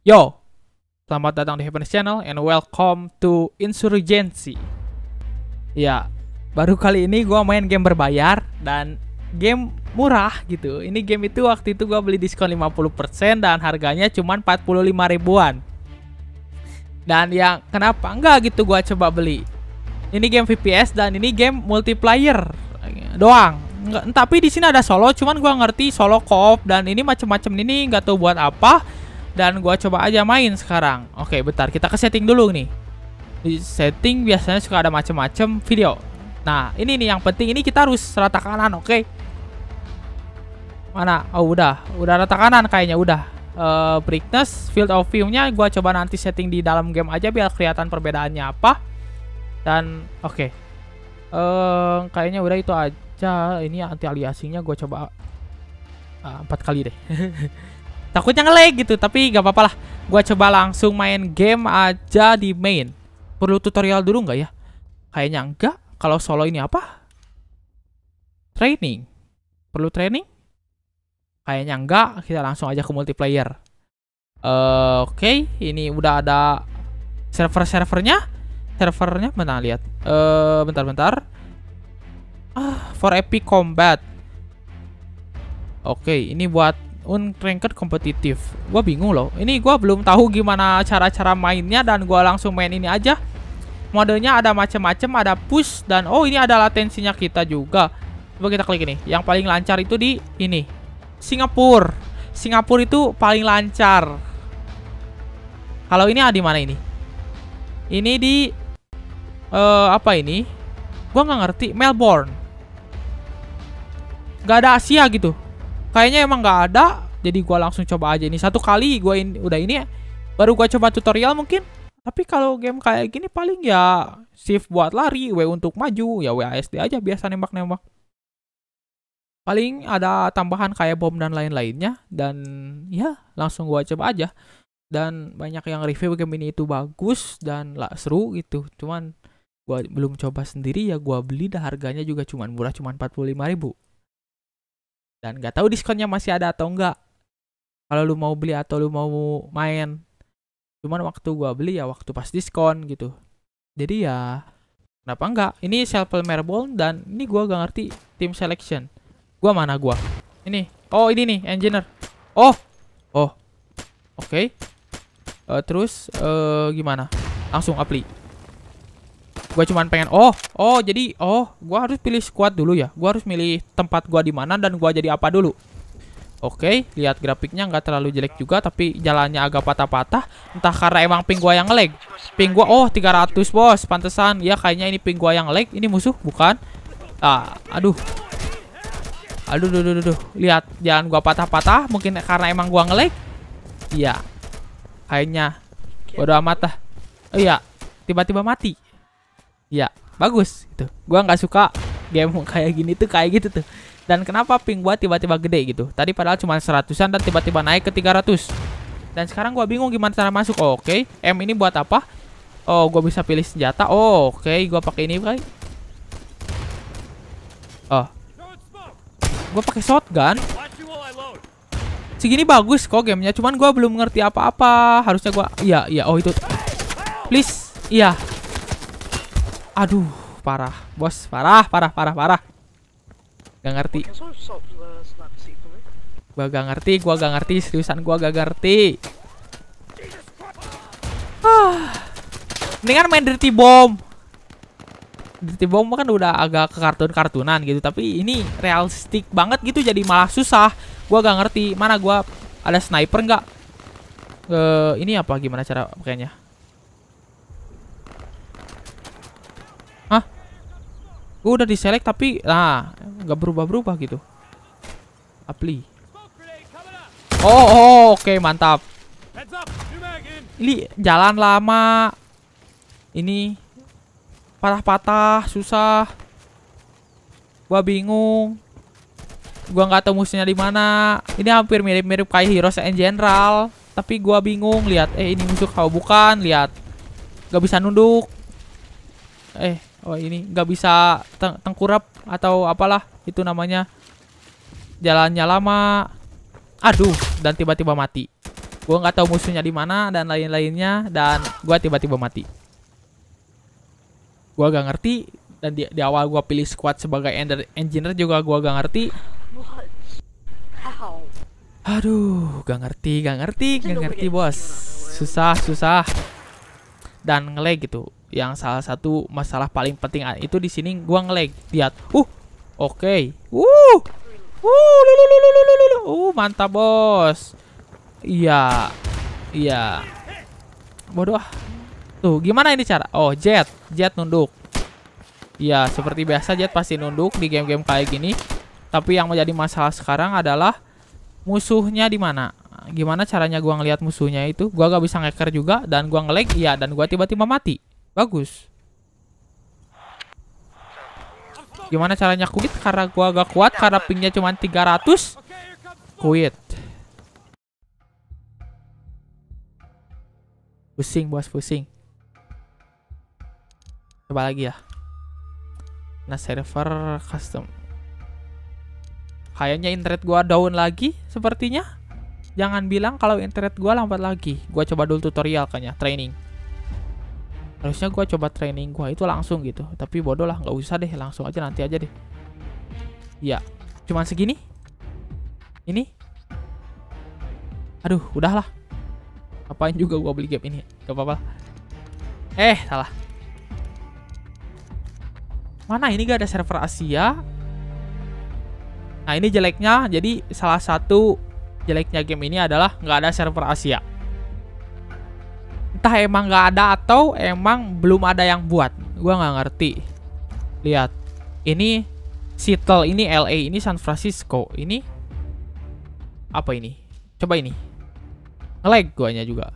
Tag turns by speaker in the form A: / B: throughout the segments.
A: Yo, selamat datang di Happiness Channel and welcome to Insurgency. Ya, baru kali ini gue main game berbayar dan game murah gitu. Ini game itu waktu itu gue beli diskon 50% dan harganya cuma 45 ribuan. Dan yang kenapa enggak gitu gue coba beli. Ini game VPS dan ini game multiplayer doang. Nggak, tapi di sini ada solo, cuman gue ngerti solo co-op dan ini macam-macam ini nggak tahu buat apa dan gue coba aja main sekarang. Oke, bentar. Kita ke setting dulu nih. Di setting biasanya suka ada macam-macam video. Nah, ini nih yang penting. Ini kita harus rata kanan, oke? Mana? Oh, udah. Udah rata kanan kayaknya, udah. Uh, brightness, field of view-nya gua coba nanti setting di dalam game aja biar kelihatan perbedaannya apa. Dan oke. Okay. Uh, eh, kayaknya udah itu aja. Ini anti aliasingnya gue coba uh, empat kali deh. Takutnya nge-lag gitu, tapi gak apa-apa lah. Gua coba langsung main game aja di main. Perlu tutorial dulu nggak ya? Kayaknya enggak. Kalau solo ini apa? Training. Perlu training? Kayaknya enggak. Kita langsung aja ke multiplayer. Uh, Oke, okay. ini udah ada server-servernya. Servernya mana lihat. Uh, eh, bentar-bentar. Ah, for epic combat. Oke, okay, ini buat unranked kompetitif. Gua bingung loh. Ini gua belum tahu gimana cara-cara mainnya dan gua langsung main ini aja. Modelnya ada macam-macam, ada push dan oh ini ada latensinya kita juga. Coba kita klik ini. Yang paling lancar itu di ini. Singapura. Singapura itu paling lancar. Kalau ini ada di mana ini? Ini di uh, apa ini? Gua nggak ngerti. Melbourne. Gak ada Asia gitu kayaknya emang nggak ada jadi gue langsung coba aja ini satu kali gue ini udah ini ya baru gue coba tutorial mungkin tapi kalau game kayak gini paling ya shift buat lari W untuk maju ya WASD aja biasa nembak-nembak paling ada tambahan kayak bom dan lain-lainnya dan ya langsung gue coba aja dan banyak yang review game ini itu bagus dan lah seru gitu cuman gue belum coba sendiri ya gue beli dah harganya juga cuman murah cuman 45 ribu dan nggak tahu diskonnya masih ada atau enggak kalau lu mau beli atau lu mau main cuman waktu gua beli ya waktu pas diskon gitu jadi ya kenapa enggak ini shuffle Merbol dan ini gua gak ngerti tim selection gua mana gua ini oh ini nih engineer oh oh oke okay. uh, eh, terus uh, gimana langsung apply Gue cuman pengen oh, oh jadi oh, gue harus pilih squad dulu ya. gue harus milih tempat gue di mana dan gue jadi apa dulu. Oke, lihat grafiknya nggak terlalu jelek juga tapi jalannya agak patah-patah. Entah karena emang ping gua yang lag. Ping gua oh 300, Bos. Pantesan. Ya kayaknya ini ping gua yang lag. Ini musuh bukan? Ah, aduh. Aduh, aduh, aduh, aduh. Lihat jalan gua patah-patah mungkin karena emang gua ngelag Iya. Kayaknya bodo amat lah. Oh, iya, tiba-tiba mati ya bagus itu gua nggak suka game kayak gini tuh kayak gitu tuh dan kenapa ping gua tiba-tiba gede gitu tadi padahal cuma seratusan dan tiba-tiba naik ke 300 dan sekarang gua bingung gimana cara masuk oh, oke okay. M ini buat apa oh gua bisa pilih senjata oh, oke okay. gua pakai ini kali oh gua pakai shotgun segini bagus kok gamenya cuman gua belum ngerti apa-apa harusnya gua iya iya oh itu please iya Aduh, parah. Bos, parah, parah, parah, parah. Gak ngerti. Ya. Gua gak ngerti, gua gak ngerti, seriusan gua gak ngerti. Ah. kan main Dirty Bomb. Dirty Bomb kan udah agak ke kartun-kartunan gitu, tapi ini realistik banget gitu jadi malah susah. Gua gak ngerti mana gua ada sniper nggak? Eh, ini apa gimana cara pakainya? Gue udah diselect tapi nah nggak berubah-berubah gitu. Apply. Oh, oh oke okay, mantap. Ini jalan lama. Ini patah-patah susah. Gua bingung. Gua nggak tahu musuhnya di mana. Ini hampir mirip-mirip kayak Heroes and General, tapi gua bingung lihat eh ini musuh kau bukan, lihat. Gak bisa nunduk. Eh, Oh ini nggak bisa teng tengkurap atau apalah itu namanya jalannya lama. Aduh dan tiba-tiba mati. Gue nggak tahu musuhnya di mana dan lain-lainnya dan gue tiba-tiba mati. Gue gak ngerti dan di, di awal gue pilih squad sebagai ender engineer juga gue gak ngerti. Aduh, gak ngerti, gak ngerti, gak ngerti bos. Susah, susah. Dan ngelag gitu yang salah satu masalah paling penting ah, itu di sini gua ngelag lihat uh oke okay. uh uh lulu lulu lulu uh mantap bos iya iya bodoh ah. tuh gimana ini cara oh jet jet nunduk iya seperti biasa jet pasti nunduk di game-game kayak gini tapi yang menjadi masalah sekarang adalah musuhnya di mana gimana caranya gua ngelihat musuhnya itu gua gak bisa ngeker juga dan gua ngelag iya dan gua tiba-tiba mati Bagus. Gimana caranya quit? Karena gua agak kuat, karena pingnya cuma 300. Quit. Pusing, bos, pusing. Coba lagi ya. Nah, server custom. Kayaknya internet gua down lagi sepertinya. Jangan bilang kalau internet gua lambat lagi. Gua coba dulu tutorial kayaknya, training harusnya gue coba training gue itu langsung gitu tapi bodoh lah nggak usah deh langsung aja nanti aja deh ya cuman segini ini aduh udahlah apain juga gue beli game ini gak apa-apa eh salah mana ini gak ada server Asia nah ini jeleknya jadi salah satu jeleknya game ini adalah nggak ada server Asia entah emang nggak ada atau emang belum ada yang buat Gua nggak ngerti lihat ini Seattle ini LA ini San Francisco ini apa ini coba ini ngelag guanya juga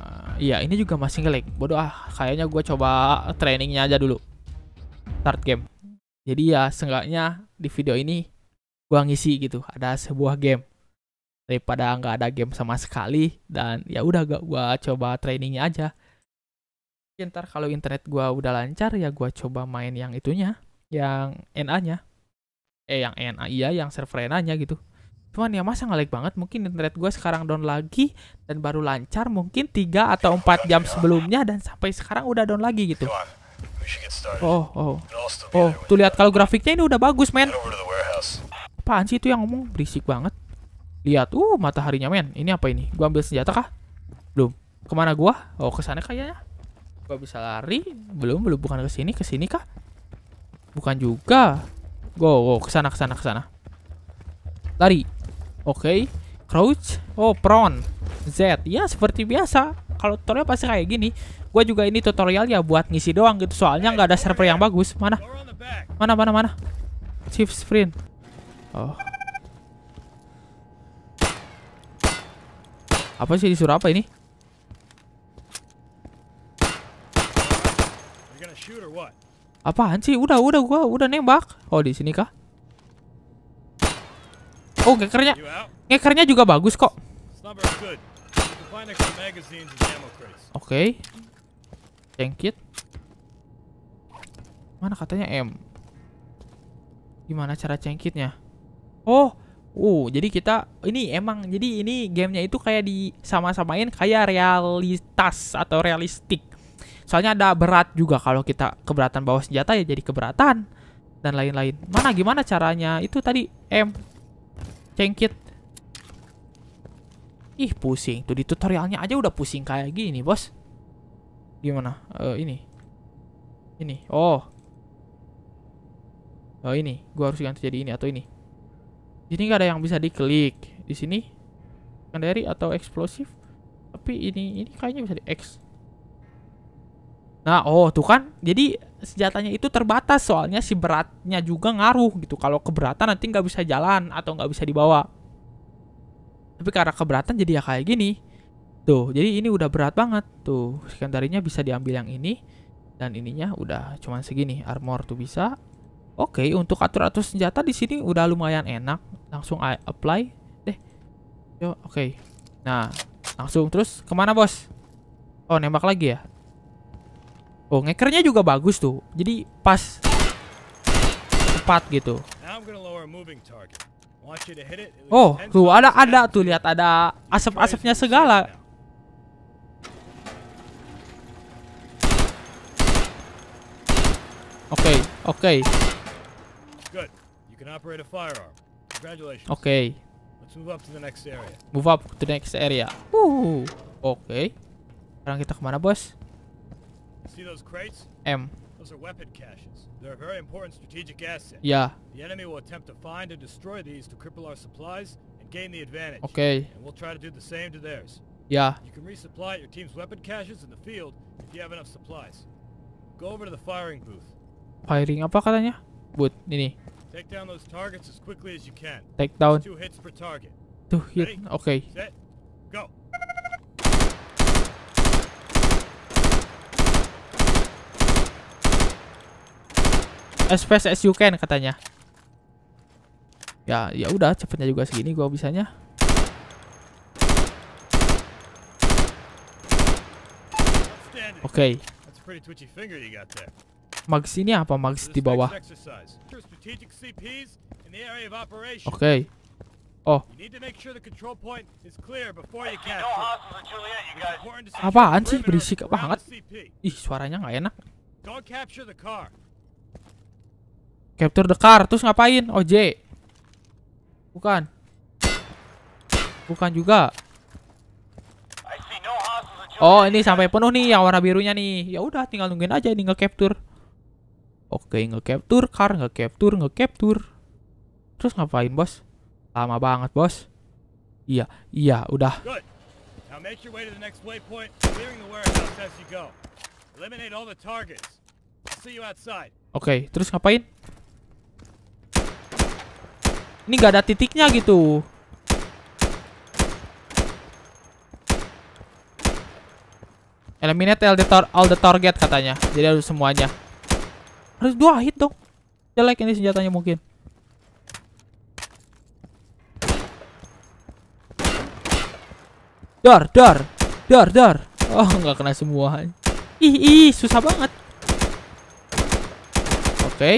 A: ah, iya ini juga masih ngelag bodoh ah kayaknya gue coba trainingnya aja dulu start game jadi ya seenggaknya di video ini gue ngisi gitu ada sebuah game daripada nggak ada game sama sekali dan ya udah gak gue coba trainingnya aja ntar kalau internet gue udah lancar ya gue coba main yang itunya yang NA nya eh yang NA iya yang server NA nya gitu cuman ya masa ngalik banget mungkin internet gue sekarang down lagi dan baru lancar mungkin 3 atau 4 jam sebelumnya dan sampai sekarang udah down lagi gitu oh oh oh tuh lihat kalau grafiknya ini udah bagus men apaan sih itu yang ngomong berisik banget Lihat, uh mataharinya men. Ini apa ini? Gua ambil senjata kah? Belum. Kemana gua? Oh, ke sana kayaknya. Gua bisa lari? Belum, belum bukan ke sini, ke sini kah? Bukan juga. Go, go ke sana, ke sana, ke sana. Lari. Oke. Okay. Crouch. Oh, prone. Z. Ya, seperti biasa. Kalau tutorial pasti kayak gini. Gua juga ini tutorial ya buat ngisi doang gitu. Soalnya nggak ada server yang bagus. Mana? Mana, mana, mana? Chief sprint. Oh. Apa sih disuruh apa ini? Apaan sih? Udah, udah gua udah nembak. Oh, di sini kah? Oh, ngekernya. Ngekernya juga bagus kok. Oke. Cengkit. Mana katanya M? Gimana cara cengkitnya? Oh, Uh, jadi kita ini emang jadi ini gamenya itu kayak di sama-samain kayak realitas atau realistik. Soalnya ada berat juga kalau kita keberatan bawa senjata ya jadi keberatan dan lain-lain. Mana gimana caranya? Itu tadi M cengkit. Ih, pusing. Tuh di tutorialnya aja udah pusing kayak gini, Bos. Gimana? Uh, ini. Ini. Oh. Oh, ini. Gua harus ganti jadi ini atau ini. Di sini nggak ada yang bisa diklik. Di sini kendari atau eksplosif. Tapi ini ini kayaknya bisa di X. Nah, oh tuh kan. Jadi senjatanya itu terbatas soalnya si beratnya juga ngaruh gitu. Kalau keberatan nanti nggak bisa jalan atau nggak bisa dibawa. Tapi karena keberatan jadi ya kayak gini. Tuh, jadi ini udah berat banget. Tuh, sekandarinya bisa diambil yang ini dan ininya udah cuman segini. Armor tuh bisa, Oke, okay, untuk atur-atur senjata di sini udah lumayan enak. Langsung apply deh. Yo, oke. Okay. Nah, langsung terus kemana bos? Oh, nembak lagi ya? Oh, ngekernya juga bagus tuh. Jadi pas tepat gitu. Oh, tuh ada ada tuh lihat ada asap-asapnya segala. Oke, okay, oke. Okay
B: can operate a firearm. Congratulations. Okay. Let's move up to the next area.
A: Move up to the next area. Woo. Oke. Okay. Sekarang kita kemana, bos?
B: See those crates? M. Those are weapon caches. They're a very important strategic asset. Yeah. The enemy will attempt to find and destroy these to cripple our supplies and gain the advantage. Okay. And we'll try to do the same to theirs. Yeah. You can resupply your team's weapon caches in the field if you have enough supplies. Go over to the firing booth.
A: Firing apa katanya? Booth ini.
B: Take down those targets as quickly as you can. Take down. Two hits per target. Two hit. Okay.
A: Set. Go. As fast as you can katanya. Ya, ya udah cepetnya juga segini gua bisanya. Oke. Okay.
B: That's a pretty twitchy finger you got there.
A: Mags ini apa Mags di bawah? Oke. Okay. Oh. Apaan sih berisik banget? Ih, suaranya nggak enak. Capture the car, terus ngapain? OJ. Oh, Bukan. Bukan juga. Oh, ini sampai penuh nih yang warna birunya nih. Ya udah tinggal nungguin aja ini nge-capture. Oke, nge-capture car, nge-capture, nge-capture. Terus ngapain, Bos? Lama banget, Bos. Iya, iya, udah. Oke, okay, terus ngapain? Ini gak ada titiknya gitu. Eliminate all the target katanya. Jadi harus semuanya. Harus dua hit dong. Jelek ini senjatanya mungkin. Dar, dar, dar, dar. Oh, nggak kena semua. Ih, ih, susah banget. Oke. Okay.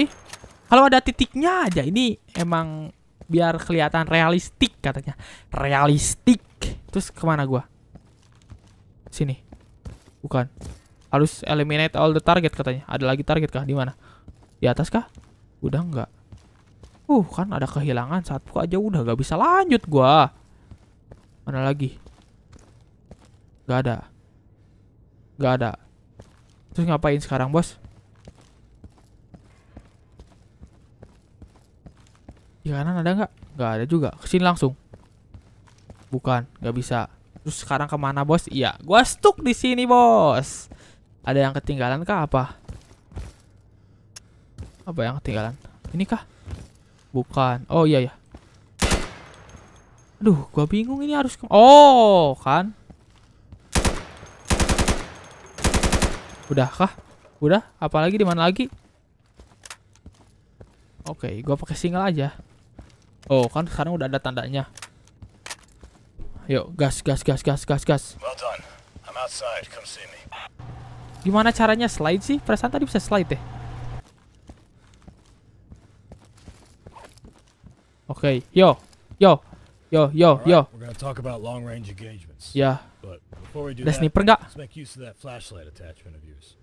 A: Kalau ada titiknya aja, ini emang biar kelihatan realistik katanya. Realistik. Terus kemana gua? Sini. Bukan. Harus eliminate all the target katanya. Ada lagi target kah? Di mana? Di atas kah? Udah enggak. Uh, kan ada kehilangan satu aja udah gak bisa lanjut gua. Mana lagi? Gak ada. Gak ada. Terus ngapain sekarang, bos? Di kanan ada nggak? Gak ada juga. Kesini langsung. Bukan, gak bisa. Terus sekarang kemana, bos? Iya, gua stuck di sini, bos. Ada yang ketinggalan kah apa? Apa yang ketinggalan? Ini kah? Bukan. Oh iya ya. Aduh, gua bingung ini harus Oh, kan. Udah kah? Udah? Apalagi di mana lagi? Oke, okay, gua pakai single aja. Oh, kan sekarang udah ada tandanya. Yuk, gas, gas, gas, gas, gas, gas. Well done. I'm outside. Come Gimana caranya slide sih? Perasaan tadi bisa slide deh. Okay. Yo. Yo. Yo, yo, right, yo. We're gonna
B: talk about long range engagements.
A: Yeah. But before we do let's that, let's
B: make use of that flashlight attachment of yours.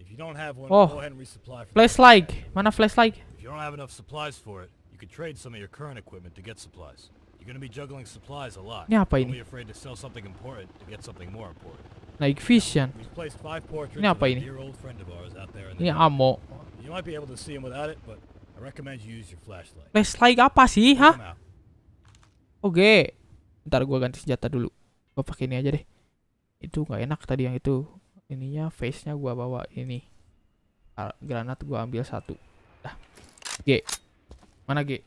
B: If you don't have one, oh. go ahead and resupply for Flashlight.
A: Mana flashlight.
B: If you don't have enough supplies for it, you could trade some of your current equipment to get supplies. You're gonna be juggling supplies a lot. Yeah, apa ini? Don't be afraid to sell something important to get something more important.
A: Like fish We've
B: placed five portraits Of a dear old friend of ours
A: out there in the ini ammo.
B: You might be able to see him without it, but
A: Flashlight apa sih, hah? Oke. Ntar gua ganti senjata dulu. Gua pakai ini aja deh. Itu nggak enak tadi yang itu. Ininya face-nya gua bawa ini. Granat gua ambil satu. Dah. G. Mana G?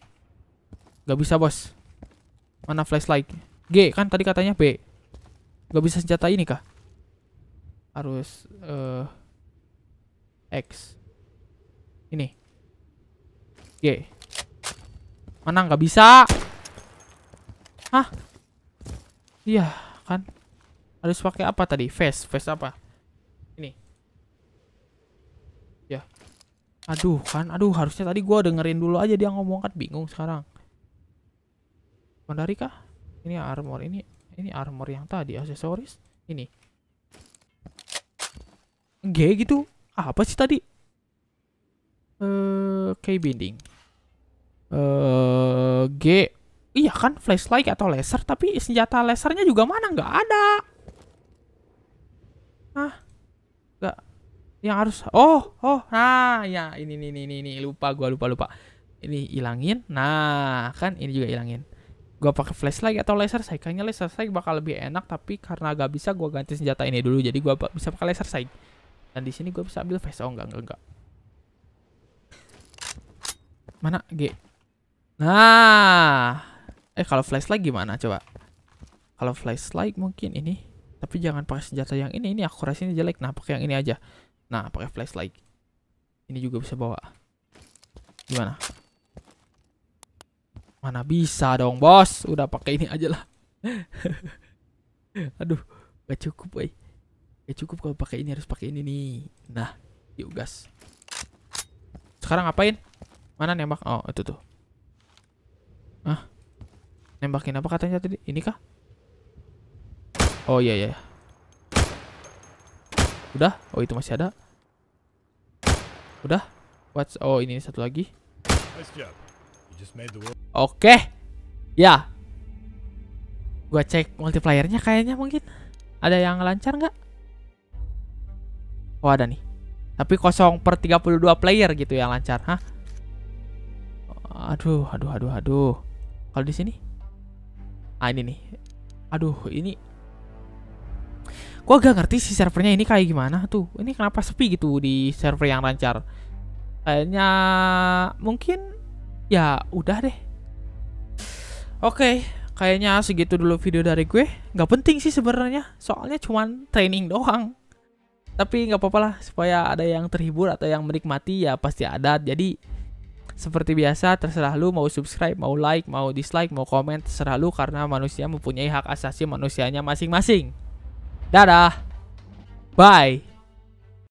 A: Gak bisa, Bos. Mana flashlight? G kan tadi katanya B. Gak bisa senjata ini kah? Harus uh, X. Ini. Oke. Mana nggak bisa? Hah? Iya, kan. Harus pakai apa tadi? Face, face apa? Ini. Ya. Aduh, kan. Aduh, harusnya tadi gua dengerin dulu aja dia ngomong kan bingung sekarang. Mandari kah? Ini armor ini. Ini armor yang tadi aksesoris. Ini. G gitu. Apa sih tadi? Eh, uh, key binding uh, G iya kan flashlight atau laser tapi senjata lasernya juga mana Gak ada ah nggak yang harus oh oh nah ya ini ini ini ini lupa gua lupa lupa ini ilangin nah kan ini juga ilangin gua pakai flashlight atau laser sight kayaknya laser sight bakal lebih enak tapi karena gak bisa gua ganti senjata ini dulu jadi gua bisa pakai laser sight dan di sini gua bisa ambil face oh enggak enggak enggak mana G Nah. Eh kalau flashlight gimana coba? Kalau flashlight mungkin ini. Tapi jangan pakai senjata yang ini. Ini akurasinya jelek. Nah, pakai yang ini aja. Nah, pakai flashlight. Ini juga bisa bawa. Gimana? Mana bisa dong, Bos. Udah pakai ini aja lah. Aduh, gak cukup, woi. Gak cukup kalau pakai ini harus pakai ini nih. Nah, yuk gas. Sekarang ngapain? Mana nembak? Oh, itu tuh ah nembakin apa katanya tadi ini kah oh iya, iya iya udah oh itu masih ada udah what's oh ini satu lagi
B: oke
A: okay. ya gua cek multipliernya kayaknya mungkin ada yang lancar nggak oh ada nih tapi kosong per 32 player gitu yang lancar hah aduh aduh aduh aduh kalau di sini? Ah ini nih. Aduh, ini Gua gak ngerti sih servernya ini kayak gimana tuh. Ini kenapa sepi gitu di server yang lancar? Kayaknya mungkin ya udah deh. Oke, okay, kayaknya segitu dulu video dari gue. Gak penting sih sebenarnya, soalnya cuman training doang. Tapi nggak apa-apa lah supaya ada yang terhibur atau yang menikmati ya pasti ada. Jadi seperti biasa, terserah lu mau subscribe, mau like, mau dislike, mau komen, terserah lu karena manusia mempunyai hak asasi manusianya masing-masing. Dadah. Bye.